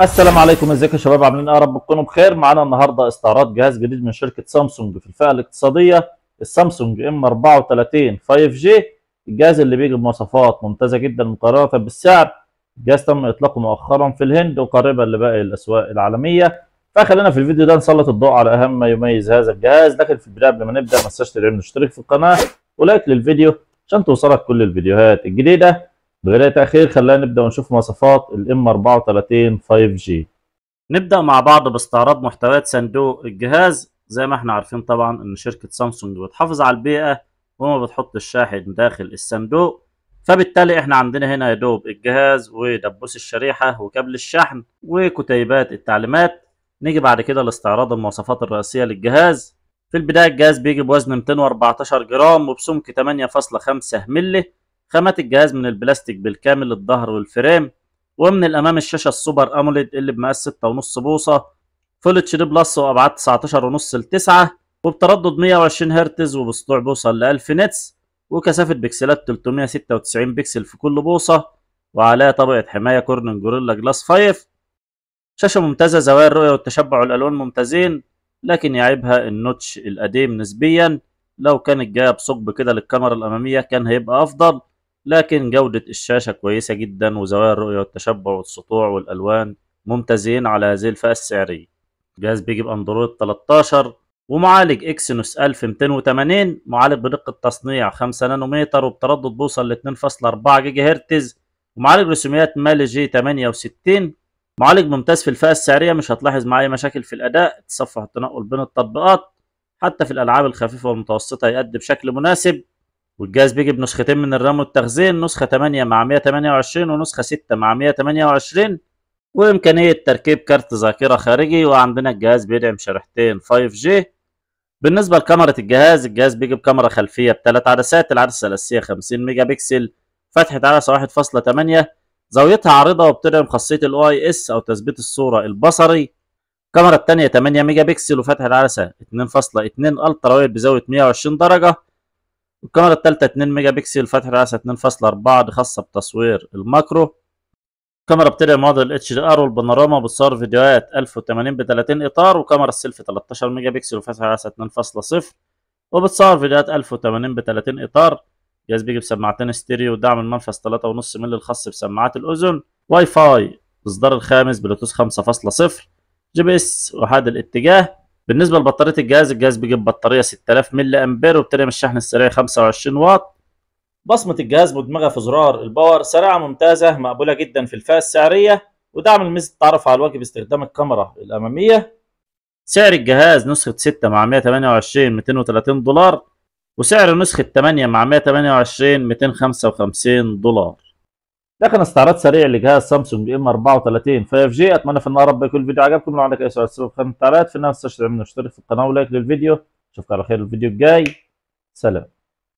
السلام عليكم ازيكم يا شباب عاملين ايه يا رب تكونوا بخير معانا النهارده استعراض جهاز جديد من شركه سامسونج في الفئه الاقتصاديه السامسونج ام 34 5G الجهاز اللي بيجي بمواصفات ممتازه جدا مقارنه بالسعر الجهاز تم اطلاقه مؤخرا في الهند وقريبا لباقي الاسواق العالميه فخلينا في الفيديو ده نسلط الضوء على اهم ما يميز هذا الجهاز لكن في البدايه قبل ما نبدا ما تنساش تشترك في القناه ولايك للفيديو عشان توصلك كل الفيديوهات الجديده بغير تاخير خلينا نبدا ونشوف مواصفات الام 34 5G نبدا مع بعض باستعراض محتويات صندوق الجهاز زي ما احنا عارفين طبعا ان شركه سامسونج بتحافظ على البيئه وما بتحط الشاحن داخل الصندوق فبالتالي احنا عندنا هنا يا دوب الجهاز ودبوس الشريحه وكابل الشحن وكتيبات التعليمات نيجي بعد كده لاستعراض المواصفات الرئيسيه للجهاز في البدايه الجهاز بيجي بوزن 214 جرام وبسمك 8.5 مللي خامة الجهاز من البلاستيك بالكامل الظهر والفريم ومن الأمام الشاشة السوبر أموليد اللي بمقاس 6.5 بوصة فول اتش دي بلس وأبعاد 19.5 ل 9 وبتردد 120 هرتز وبسطوع بوصل ل 1000 نتس وكثافة بكسلات 396 بكسل في كل بوصة وعليها طبقة حماية كورنن جوريلا جلاس 5 شاشة ممتازة زوايا الرؤية والتشبع والألوان ممتازين لكن يعيبها النوتش القديم نسبيا لو كانت جاية بثقب كده للكاميرا الأمامية كان هيبقى أفضل لكن جودة الشاشة كويسة جدا وزوايا الرؤية والتشبع والسطوع والألوان ممتازين على هذه الفئة السعرية الجهاز بيجي بأندرويد 13 ومعالج اكسينوس 1280 معالج بدقة تصنيع 5 نانومتر وبتردد بوصل ل 2.4 جيجا هرتز ومعالج رسوميات مالي جي 68 معالج ممتاز في الفئة السعرية مش هتلاحظ معاه أي مشاكل في الأداء تصفح التنقل بين التطبيقات حتى في الألعاب الخفيفة والمتوسطة يأدي بشكل مناسب والجهاز بيجي بنسختين من الرام والتخزين نسخة 8 مع 128 ونسخة 6 مع 128 وإمكانية تركيب كارت ذاكرة خارجي وعندنا الجهاز بيدعم شريحتين 5G بالنسبة لكاميرا الجهاز الجهاز بيجي بكاميرا خلفية بثلاث عدسات العدسة الأساسية 50 ميجا بكسل فتحة عدسة 1.8 زاويتها عريضة وبتدعم خاصية الـ OIS أو تثبيت الصورة البصري الكاميرا الثانية 8 ميجا بكسل وفتحة عدسة 2.2 ألترا وايد بزاوية 120 درجة الكاميرا الثالثة 2 ميجا بكسل فتحة رأسها 2.4 خاصة بتصوير الماكرو الكاميرا بتدعم معدل اتش دي ار والبانوراما بتصور فيديوهات 1080 ب 30 اطار وكاميرا السيلفي 13 ميجا بكسل وفتحة رأسها 2.0 وبتصور فيديوهات 1080 ب 30 اطار جهاز بيجي بسماعتين ستيريو ودعم المنفذ 3.5 مللي الخاص بسماعات الاذن واي فاي الاصدار الخامس بلوتوث 5.0 جي بي اس وحاد الاتجاه بالنسبه لبطاريه الجهاز الجهاز بيجيب بطاريه 6000 ملي امبير وبتنقل الشحن السريع 25 واط بصمه الجهاز مدمغة في زرار الباور سرعه ممتازه مقبوله جدا في الفئه السعريه ودعم الميزة التعرف على الواجب باستخدام الكاميرا الاماميه سعر الجهاز نسخه 6 مع 128 230 دولار وسعر نسخه 8 مع 128 255 دولار لكن استعراض سريع لجهاز سامسونج ام 34 5 جي اتمنى في النهار ربنا يكون الفيديو عجبكم لو عندك اي سؤال سيبه في التعليقات في النهار ما تنساش اشترك في القناه ولايك للفيديو اشوفك على خير الفيديو الجاي سلام